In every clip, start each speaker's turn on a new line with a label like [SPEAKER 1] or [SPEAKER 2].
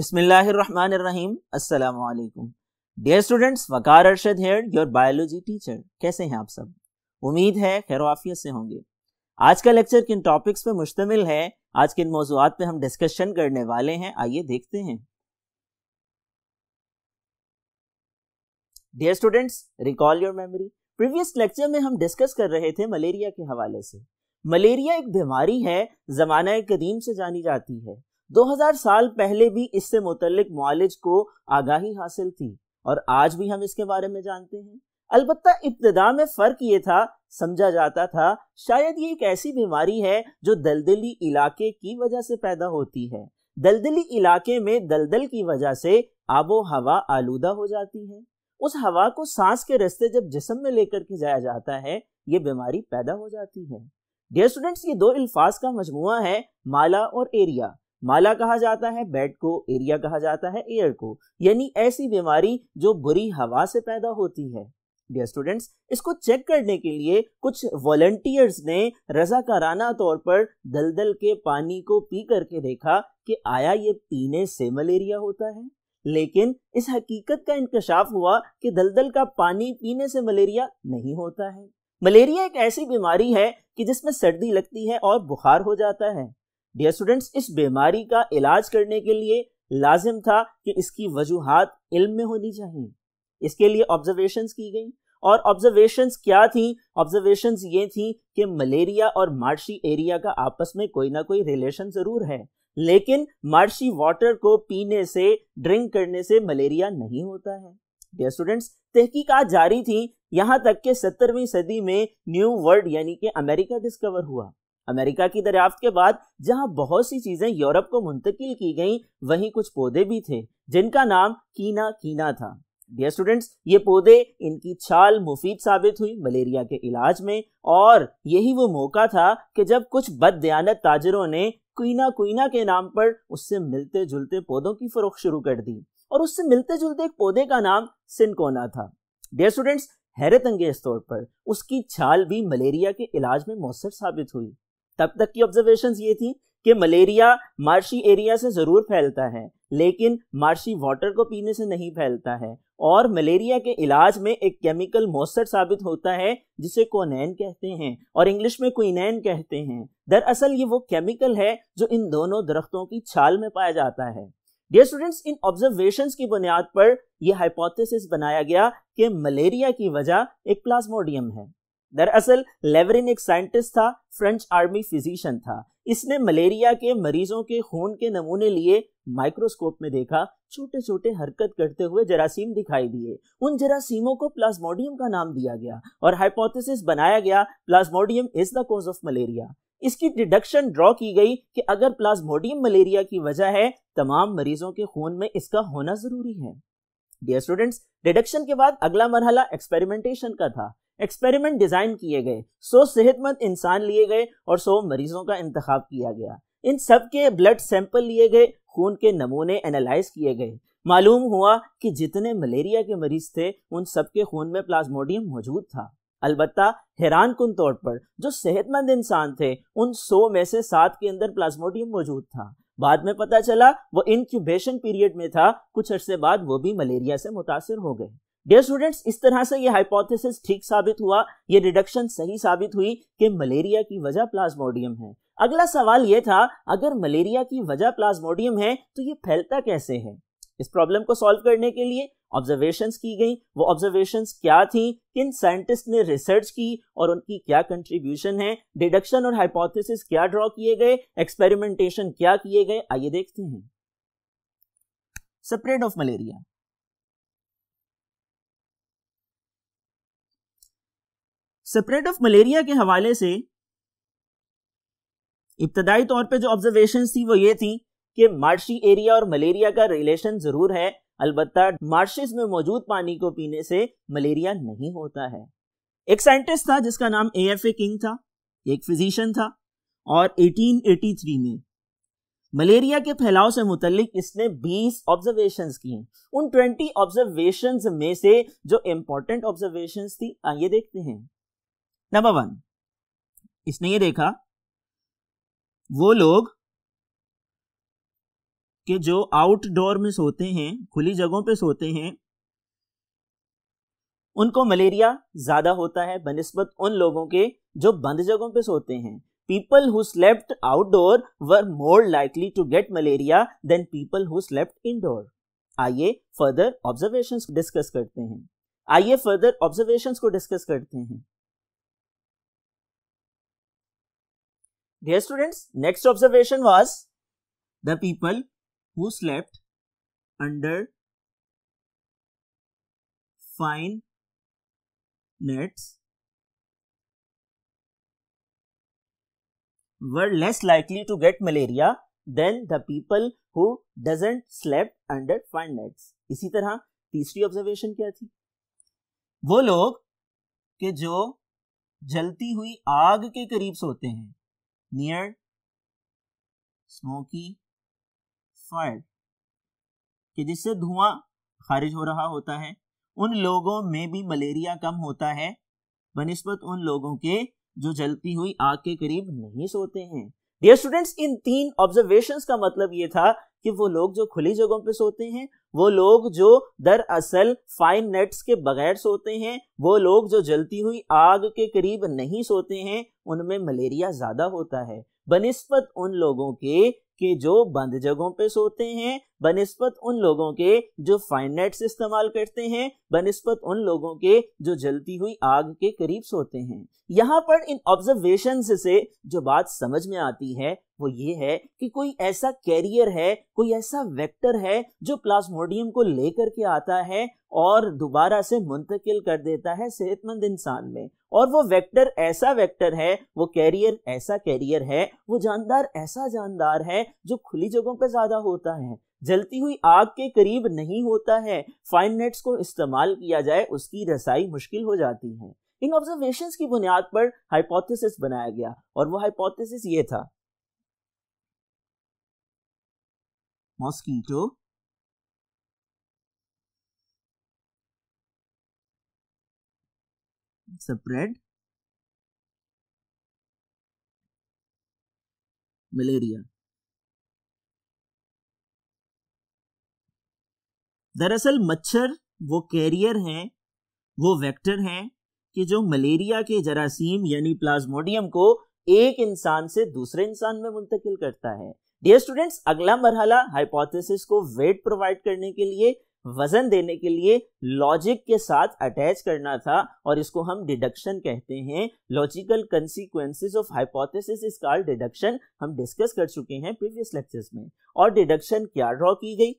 [SPEAKER 1] बिसमीम असलकुम dear students Waqar Arshad head your biology teacher कैसे हैं आप सब उम्मीद है खैर वाफियत से होंगे आज का लेक्चर किन टॉपिक्स पर मुश्तमिल है आज किन मौजूद पे हम डिस्कशन करने वाले हैं आइए देखते हैं dear students recall your memory previous lecture में हम डिस्कस कर रहे थे मलेरिया के हवाले से मलेरिया एक बीमारी है जमाना कदीम से जानी जाती है 2000 साल पहले भी इससे मुतलिक मालिज को आगाही हासिल थी और आज भी हम इसके बारे में जानते हैं अलबत् इब्तदा में फ़र्क ये था समझा जाता था शायद ये एक ऐसी बीमारी है जो दलदली इलाके की वजह से पैदा होती है दलदली इलाके में दलदल की वजह से आबो हवा आलूदा हो जाती है उस हवा को सांस के रस्ते जब जिसम में लेकर के जाया जाता है ये बीमारी पैदा हो जाती है डियर स्टूडेंट्स ये दो अल्फाज का मजमु है माला और एरिया माला कहा जाता है बेड को एरिया कहा जाता है एयर को यानी ऐसी बीमारी जो बुरी हवा से पैदा होती है डियर स्टूडेंट्स इसको चेक करने के लिए कुछ वॉलंटियर्स ने रजाकाराना तौर पर दलदल के पानी को पी करके देखा कि आया ये पीने से मलेरिया होता है लेकिन इस हकीकत का इंकशाफ हुआ कि दलदल का पानी पीने से मलेरिया नहीं होता है मलेरिया एक ऐसी बीमारी है कि जिसमें सर्दी लगती है और बुखार हो जाता है डियर स्टूडेंट्स इस बीमारी का इलाज करने के लिए लाजिम था कि इसकी वजूहत इल्म में होनी चाहिए इसके लिए ऑब्जर्वेशन की गई और ऑब्जर्वेशन क्या थी ऑब्जर्वेशन ये थी कि मलेरिया और मार्शी एरिया का आपस में कोई ना कोई रिलेशन ज़रूर है लेकिन मार्शी वाटर को पीने से ड्रिंक करने से मलेरिया नहीं होता है डियर स्टूडेंट्स तहकीकात जारी थी यहाँ तक कि सत्तरवीं सदी में न्यू वर्ल्ड यानी कि अमेरिका डिस्कवर हुआ अमेरिका की दरियाफ्त के बाद जहां बहुत सी चीज़ें यूरोप को मुंतकिल की गईं वहीं कुछ पौधे भी थे जिनका नाम कीना कीना था डियर स्टूडेंट्स ये पौधे इनकी छाल मुफीद साबित हुई मलेरिया के इलाज में और यही वो मौका था कि जब कुछ बददयानत ताजरों ने कुना कुना के नाम पर उससे मिलते जुलते पौधों की फरोख शुरू कर दी और उससे मिलते जुलते एक पौधे का नाम सिनकोना था डियर स्टूडेंट्स हैरत अंगेज तौर पर उसकी छाल भी मलेरिया के इलाज में मौसर साबित हुई तब तक की ऑब्जर्वेशन ये थी कि मलेरिया मार्शी एरिया से ज़रूर फैलता है लेकिन मार्शी वाटर को पीने से नहीं फैलता है और मलेरिया के इलाज में एक केमिकल मौसर साबित होता है जिसे कोनैन कहते हैं और इंग्लिश में क्विनैन कहते हैं दरअसल ये वो केमिकल है जो इन दोनों दरख्तों की छाल में पाया जाता है डियर स्टूडेंट्स इन ऑब्जर्वेशन की बुनियाद पर यह हाइपोथेसिस बनाया गया कि मलेरिया की वजह एक प्लाज्मोडियम है दरअसल लेवरिन एक साइंटिस्ट था फ्रेंच आर्मी फिजिशियन था इसने मलेरिया के मरीजों के खून के नमूने लिए माइक्रोस्कोप में देखा छोटे छोटे हरकत करते हुए जरासीम दिखाई दिए उन जरासीमों को प्लाज्मोडियम का नाम दिया गया और हाइपोथेसिस बनाया गया plasmodium is the cause of malaria इसकी डिडक्शन ड्रॉ की गई कि अगर प्लाज्मोडियम मलेरिया की वजह है तमाम मरीजों के खून में इसका होना जरूरी है डियर स्टूडेंट्स डिडक्शन के बाद अगला मरहला एक्सपेरिमेंटेशन का था एक्सपेरिमेंट डिज़ाइन किए गए सौ सेहतमंद इंसान लिए गए और सौ मरीजों का इंतखब किया गया इन सब के ब्लड सैंपल लिए गए खून के नमूने एनालाइज किए गए मालूम हुआ कि जितने मलेरिया के मरीज थे उन सब के खून में प्लाज्मोडियम मौजूद था अलबत् हैरान कन तौर पर जो सेहतमंद इंसान थे उन सौ में से सात के अंदर प्लाज्मोडियम मौजूद था बाद में पता चला वो इनक्यूबेशन पीरियड में था कुछ अरसे बाद वो भी मलेरिया से मुतासर हो गए डियर स्टूडेंट्स इस तरह से ये हाइपोथेसिस ठीक साबित हुआ ये डिडक्शन सही साबित हुई कि मलेरिया की वजह प्लाज्मोडियम है अगला सवाल ये था अगर मलेरिया की वजह प्लाज्मोडियम है तो ये फैलता कैसे है इस प्रॉब्लम को सॉल्व करने के लिए ऑब्जर्वेशंस की गई वो ऑब्जर्वेशंस क्या थी किन साइंटिस्ट ने रिसर्च की और उनकी क्या कंट्रीब्यूशन है डिडक्शन और हाइपोथेसिस क्या ड्रॉ किए गए एक्सपेरिमेंटेशन क्या किए गए आइए देखते हैं spread of malaria spread of malaria के हवाले से इब्तदाई तौर पे जो ऑब्जर्वेशन थी वो ये थी कि मार्शी एरिया और मलेरिया का रिलेशन ज़रूर है अलबत् मार्शिस में मौजूद पानी को पीने से मलेरिया नहीं होता है एक साइंटिस्ट था जिसका नाम ए एफ ए किंग था एक फिजिशियन था और 1883 में मलेरिया के फैलाव से मुतलिक इसने 20 ऑब्जर्वेशंस किए उन 20 ऑब्जर्वेशंस में से जो इंपॉर्टेंट ऑब्जर्वेशंस थी आइए देखते हैं नंबर वन इसने ये देखा वो लोग के जो आउटडोर में सोते हैं खुली जगहों पे सोते हैं उनको मलेरिया ज्यादा होता है बनस्बत उन लोगों के जो बंद जगहों पे सोते हैं people who slept outdoor were more likely to get malaria than people who slept indoor आइए फर्दर ऑब्जर्वेशंस डिस्कस करते हैं आइए फर्दर ऑब्जर्वेशंस को डिस्कस करते हैं Dear students, next observation was the people who slept under fine nets were less likely to get malaria than the people who doesn't slept under fine nets. इसी तरह तीसरी observation क्या थी वो लोग के जो जलती हुई आग के करीब सोते हैं near स्मोकी फायर कि जिससे धुआं खारिज हो रहा होता है उन लोगों में भी मलेरिया कम होता है बनस्बत उन लोगों के जो जलती हुई आग के करीब नहीं सोते हैं डियर स्टूडेंट्स इन तीन ऑब्जर्वेशंस का मतलब ये था कि वो लोग जो खुली जगहों पे सोते हैं वो लोग जो दरअसल फाइन नेट्स के बगैर सोते हैं वो लोग जो जलती हुई आग के करीब नहीं सोते हैं उनमें मलेरिया ज़्यादा होता है बनस्पत उन लोगों के कि जो बंद जगहों पे सोते हैं बनस्पत उन लोगों के जो फाइन नेट्स इस्तेमाल करते हैं बनस्पत उन लोगों के जो जलती हुई आग के करीब सोते हैं यहाँ पर इन ऑब्जर्वेशन से जो बात समझ में आती है वो ये है कि कोई ऐसा कैरियर है कोई ऐसा वेक्टर है जो प्लाज्मोडियम को लेकर के आता है और दोबारा से मुंतकिल कर देता है सेहतमंद इंसान में और वो वेक्टर ऐसा वेक्टर है वो कैरियर ऐसा कैरियर है वो जानदार ऐसा जानदार है जो खुली जगहों पर ज़्यादा होता है जलती हुई आग के करीब नहीं होता है फाइन नेट्स को इस्तेमाल किया जाए उसकी रसाई मुश्किल हो जाती है इन ऑब्जर्वेशंस की बुनियाद पर हाइपोथेसिस बनाया गया और वो हाइपोथेसिस ये था mosquito spread malaria दरअसल मच्छर वो कैरियर हैं वो वेक्टर हैं कि जो मलेरिया के जरासीम यानी प्लाज्मोडियम को एक इंसान से दूसरे इंसान में मुंतकिल करता है डियर स्टूडेंट्स अगला मरहला हाइपोथेसिस को वेट प्रोवाइड करने के लिए वजन देने के लिए लॉजिक के साथ अटैच करना था और इसको हम डिडक्शन कहते हैं logical consequences of hypothesis is called deduction हम डिस्कस कर चुके हैं प्रीवियस लेक्चर्स में और डिडक्शन क्या ड्रॉ की गई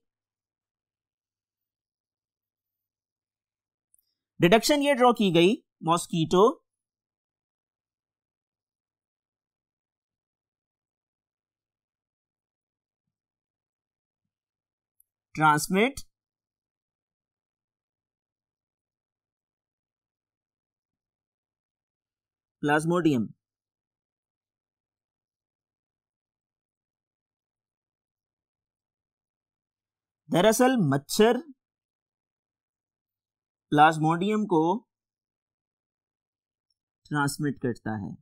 [SPEAKER 1] डिडक्शन ये ड्रॉ की गई मॉस्कीटो transmit plasmodium दरअसल मच्छर प्लाज्मोडियम को ट्रांसमिट करता है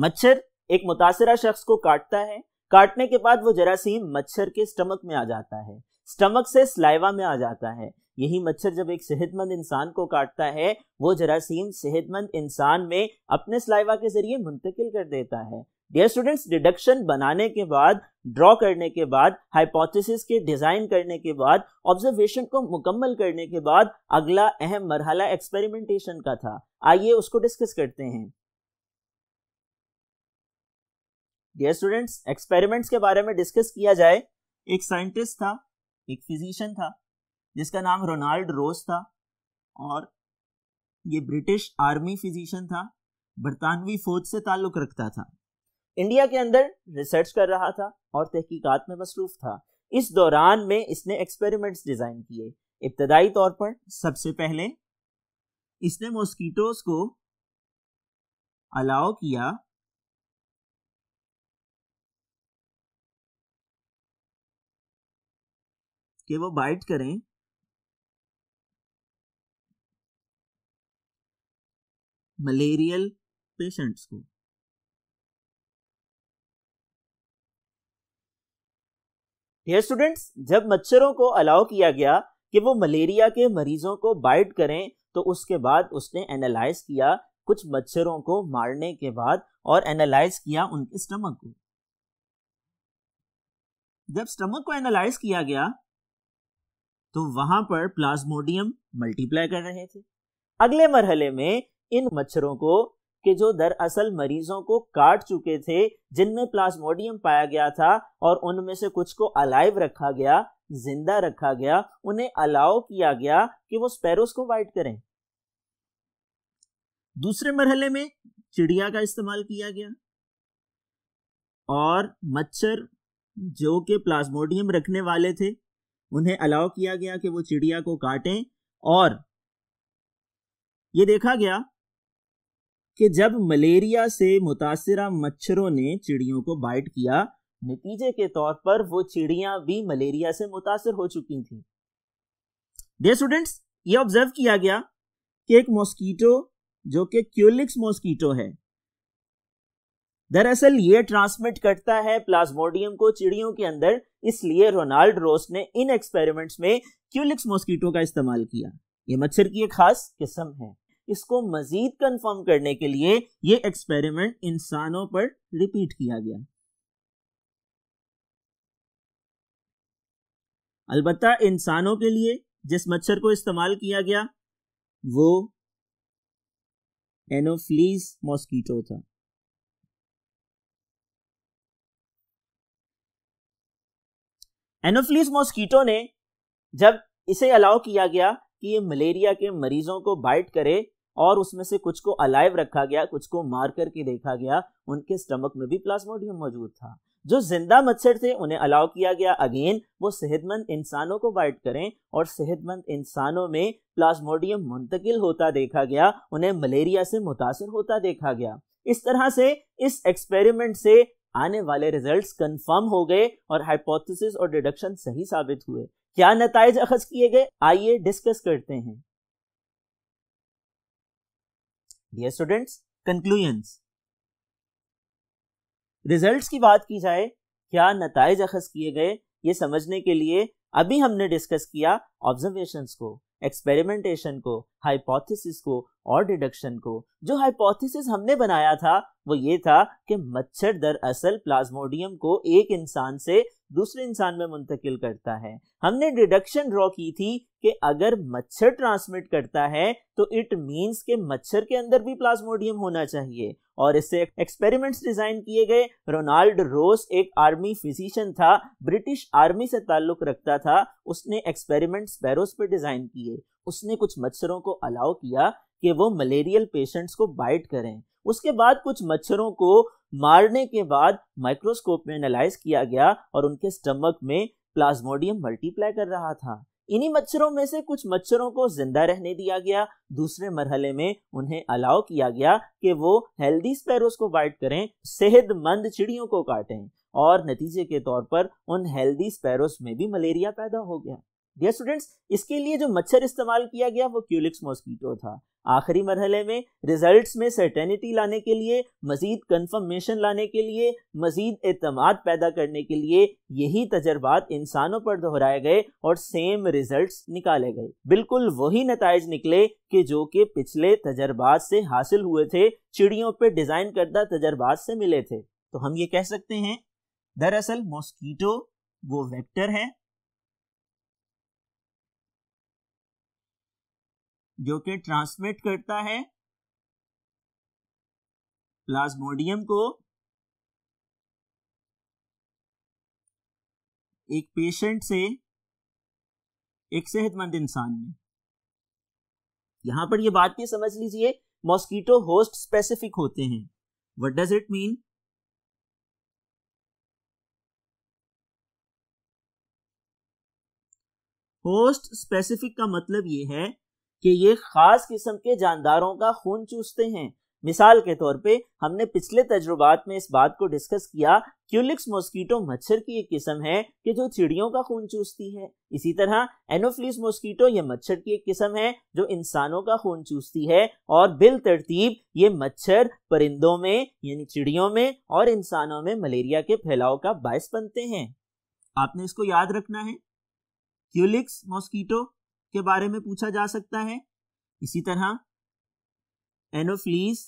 [SPEAKER 1] मच्छर एक मुतासरा शख्स को काटता है काटने के बाद वो जरासीम मच्छर के स्टमक में आ जाता है स्टमक से स्लाइवा में आ जाता है यही मच्छर जब एक सेहतमंद इंसान को काटता है वो जरासीम सेहतमंद इंसान में अपने स्लाइवा के जरिए मुंतकिल कर देता है डियर स्टूडेंट्स डिडक्शन बनाने के बाद ड्रॉ करने के बाद हाइपोथेसिस के डिज़ाइन करने के बाद ऑब्जर्वेशन को मुकम्मल करने के बाद अगला अहम मरहला एक्सपेरिमेंटेशन का था आइए उसको डिस्कस करते हैं डियर स्टूडेंट्स एक्सपेरिमेंट्स के बारे में डिस्कस किया जाए एक साइंटिस्ट था एक फिजिशियन था जिसका नाम रोनाल्ड रोज था और ये ब्रिटिश आर्मी फिजिशियन था बरतानवी फौज से ताल्लुक रखता था इंडिया के अंदर रिसर्च कर रहा था और तहकीकात में मसरूफ था इस दौरान में इसने एक्सपेरिमेंट्स डिज़ाइन किए इब्तदाई तौर पर सबसे पहले इसने मॉस्किटोज को अलाउ किया कि वो बाइट करें मलेरियल पेशेंट्स को डियर स्टूडेंट्स जब मच्छरों को अलाउ किया गया कि वो मलेरिया के मरीजों को बाइट करें तो उसके बाद उसने एनालाइज किया कुछ मच्छरों को मारने के बाद और एनालाइज किया उनके स्टमक को जब स्टमक को एनालाइज किया गया तो वहां पर प्लाज्मोडियम मल्टीप्लाई कर रहे थे अगले मरहले में इन मच्छरों को के जो दरअसल मरीजों को काट चुके थे जिनमें प्लाज्मोडियम पाया गया था और उनमें से कुछ को अलाइव रखा गया जिंदा रखा गया उन्हें अलाउ किया गया कि वो स्पैरोस को वाइट करें दूसरे मरहले में चिड़िया का इस्तेमाल किया गया और मच्छर जो कि प्लाज्मोडियम रखने वाले थे उन्हें अलाउ किया गया कि वो चिड़िया को काटें और ये देखा गया कि जब मलेरिया से मुतासर मच्छरों ने चिड़ियों को बाइट किया नतीजे के तौर पर वो चिड़िया भी मलेरिया से मुतासर हो चुकी थी डे स्टूडेंट्स ये ऑब्जर्व किया गया कि एक मॉस्कीटो जो कि क्यूलिक्स मॉस्कीटो है दरअसल ये ट्रांसमिट करता है प्लाज्मोडियम को चिड़ियों के अंदर इसलिए रोनाल्ड रोस ने इन एक्सपेरिमेंट्स में क्यूलिक्स मॉस्किटो का इस्तेमाल किया ये मच्छर की एक खास किस्म है इसको मजीद कंफर्म करने के लिए ये एक्सपेरिमेंट इंसानों पर रिपीट किया गया अलबत् इंसानों के लिए जिस मच्छर को इस्तेमाल किया गया वो एनोफ्लीज मॉस्कीटो था एनोफिलिस मॉस्किटो ने जब इसे अलाउ किया गया कि ये मलेरिया के मरीजों को बाइट करे और उसमें से कुछ को अलाइव रखा गया कुछ को मार करके देखा गया उनके स्टमक में भी प्लाज्मोडियम मौजूद था जो जिंदा मच्छर थे उन्हें अलाउ किया गया अगेन वो सेहतमंद इंसानों को बाइट करें और सेहतमंद इंसानों में प्लाज्मोडियम मुंतकिल होता देखा गया उन्हें मलेरिया से मुतासर होता देखा गया इस तरह से इस एक्सपेरिमेंट से आने वाले रिजल्ट्स कंफर्म हो गए और हाइपोथेसिस और डिडक्शन सही साबित हुए क्या नतज अखज किए गए आइए डिस्कस करते हैं डियर स्टूडेंट्स कंक्लूजन्स रिजल्ट्स की बात की जाए क्या नतज अखज किए गए ये समझने के लिए अभी हमने डिस्कस किया ऑब्जर्वेशंस को एक्सपेरिमेंटेशन को हाइपोथेसिस को और डिडक्शन को जो हाइपोथेसिस हमने बनाया था वो ये था कि मच्छर दर असल प्लाज्मोडियम को एक इंसान से दूसरे इंसान में मुंतकिल करता है हमने डिडक्शन ड्रॉ की थी कि अगर मच्छर ट्रांसमिट करता है तो इट मीन्स के मच्छर के अंदर भी प्लाज्मोडियम होना चाहिए और इससे एक्सपेरिमेंट्स डिजाइन किए गए रोनाल्ड रोस एक आर्मी फिजिशियन था ब्रिटिश आर्मी से ताल्लुक रखता था उसने एक्सपेरिमेंट्स स्पैरोस पर डिजाइन किए उसने कुछ मच्छरों को अलाउ किया कि वो मलेरियल पेशेंट्स को बाइट करें उसके बाद कुछ मच्छरों को मारने के बाद माइक्रोस्कोप में एनालाइज किया गया और उनके स्टमक में प्लाज्मोडियम मल्टीप्लाई कर रहा था इन्हीं मच्छरों में से कुछ मच्छरों को जिंदा रहने दिया गया दूसरे मरहले में उन्हें अलाउ किया गया कि वो हेल्दी स्पैरोस को बाइट करें सेहतमंद चिड़ियों को काटें और नतीजे के तौर पर उन हेल्दी स्पैरोस में भी मलेरिया पैदा हो गया डियर स्टूडेंट्स इसके लिए जो मच्छर इस्तेमाल किया गया वो क्यूलिक्स मॉस्किटो था आखिरी मरहले में रिजल्ट्स में सर्टेनिटी लाने के लिए मज़ीद कन्फर्मेशन लाने के लिए मज़ीद अतमाद पैदा करने के लिए यही तजर्बात इंसानों पर दोहराए गए और सेम रिजल्ट्स निकाले गए बिल्कुल वही नतज निकले कि जो कि पिछले तजर्बात से हासिल हुए थे चिड़ियों पर डिज़ाइन करदा तजर्बात से मिले थे तो हम ये कह सकते हैं दरअसल मॉस्कीटो वो वेक्टर है जो कि ट्रांसमिट करता है प्लाज्मोडियम को एक पेशेंट से एक सेहतमंद इंसान में यहां पर यह बात भी समझ लीजिए मॉस्किटो होस्ट स्पेसिफिक होते हैं what does it mean host specific का मतलब यह है कि ये ख़ास किस्म के जानदारों का खून चूसते हैं मिसाल के तौर पे हमने पिछले तजुर्बात में इस बात को डिस्कस किया क्यूलिक्स मॉस्कीटो मच्छर की एक किस्म है कि जो चिड़ियों का खून चूसती है इसी तरह एनोफ्लिस मॉस्कीटो ये मच्छर की एक किस्म है जो इंसानों का खून चूसती है और बिल तरतीब ये मच्छर परिंदों में यानी चिड़ियों में और इंसानों में मलेरिया के फैलाव का बायस बनते हैं आपने इसको याद रखना है क्यूलिक्स मॉस्कीटो के बारे में पूछा जा सकता है इसी तरह एनोफ्लीस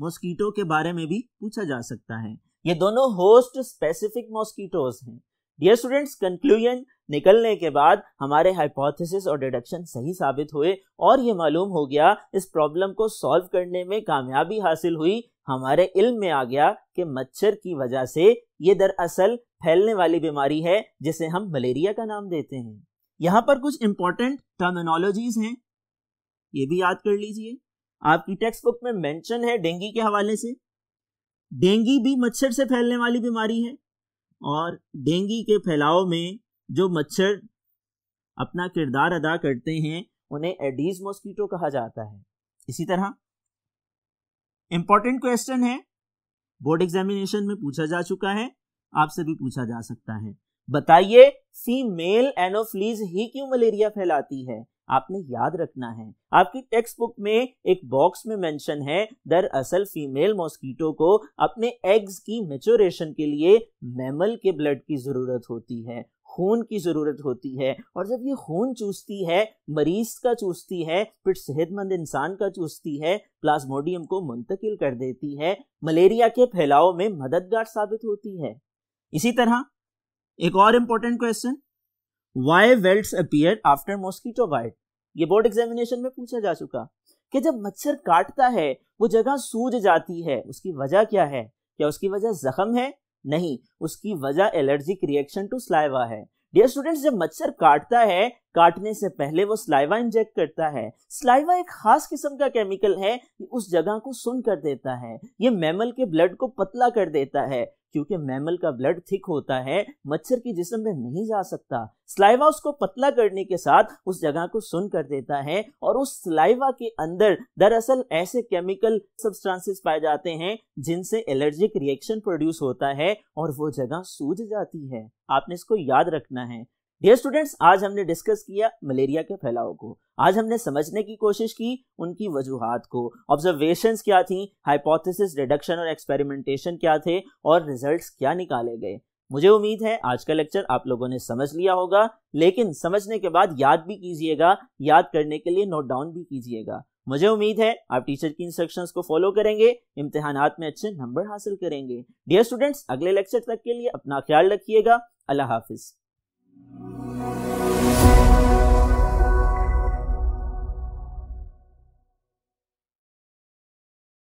[SPEAKER 1] मॉस्किटो के बारे में भी पूछा जा सकता है ये दोनों होस्ट स्पेसिफिक मॉस्किटोज हैं डियर स्टूडेंट्स कंक्लूजन निकलने के बाद हमारे हाइपोथेसिस और डिडक्शन सही साबित हुए और ये मालूम हो गया इस प्रॉब्लम को सॉल्व करने में कामयाबी हासिल हुई हमारे इल्म में आ गया कि मच्छर की वजह से ये दरअसल फैलने वाली बीमारी है जिसे हम मलेरिया का नाम देते हैं यहां पर कुछ इंपॉर्टेंट टर्मिनोलॉजीज हैं ये भी याद कर लीजिए आपकी टेक्स्ट बुक में मेंशन है डेंगू के हवाले से डेंगू भी मच्छर से फैलने वाली बीमारी है और डेंगू के फैलाव में जो मच्छर अपना किरदार अदा करते हैं उन्हें एडीज मॉस्किटो कहा जाता है इसी तरह इंपॉर्टेंट क्वेश्चन है बोर्ड एग्जामिनेशन में पूछा जा चुका है आपसे भी पूछा जा सकता है बताइए फीमेल एनोफ्लीज ही क्यों मलेरिया फैलाती है आपने याद रखना है आपकी टेक्स्ट बुक में एक बॉक्स में मेंशन है दरअसल फीमेल मॉस्किटो को अपने एग्स की मेचोरेशन के लिए मैमल के ब्लड की ज़रूरत होती है खून की ज़रूरत होती है और जब ये खून चूसती है मरीज का चूसती है फिर सेहतमंद इंसान का चूसती है प्लाज्मोडियम को मुंतकिल कर देती है मलेरिया के फैलाव में मददगार साबित होती है इसी तरह एक और important question why welts appear after mosquito bite ये बोर्ड एग्जामिनेशन में पूछा जा चुका कि जब मच्छर काटता है वो जगह सूज जाती है उसकी वजह क्या है क्या उसकी वजह जख्म है नहीं उसकी वजह एलर्जिक रिएक्शन टू स्लाइवा है डियर स्टूडेंट्स जब मच्छर काटता है काटने से पहले वो स्लाइवा इंजेक्ट करता है स्लाइवा एक खास किस्म का केमिकल है उस जगह को सुन कर देता है ये मैमल के ब्लड को पतला कर देता है क्योंकि मैमल का ब्लड थिक होता है मच्छर की जिसम में नहीं जा सकता स्लाइवा उसको पतला करने के साथ उस जगह को सुन कर देता है और उस स्लाइवा के अंदर दरअसल ऐसे केमिकल सब्सटेंसेस पाए जाते हैं जिनसे एलर्जिक रिएक्शन प्रोड्यूस होता है और वो जगह सूज जाती है आपने इसको याद रखना है डियर स्टूडेंट्स आज हमने डिस्कस किया मलेरिया के फैलाव को आज हमने समझने की कोशिश की उनकी वजूहत को ऑब्जर्वेशन क्या थी हाइपोथेसिस रिडक्शन और एक्सपेरिमेंटेशन क्या थे और रिजल्ट क्या निकाले गए मुझे उम्मीद है आज का लेक्चर आप लोगों ने समझ लिया होगा लेकिन समझने के बाद याद भी कीजिएगा याद करने के लिए नोट डाउन भी कीजिएगा मुझे उम्मीद है आप टीचर की इंस्ट्रक्शंस को फॉलो करेंगे इम्तिहान में अच्छे नंबर हासिल करेंगे डियर स्टूडेंट्स अगले लेक्चर तक के लिए अपना ख्याल रखिएगा अल्लाह हाफिज़ うん。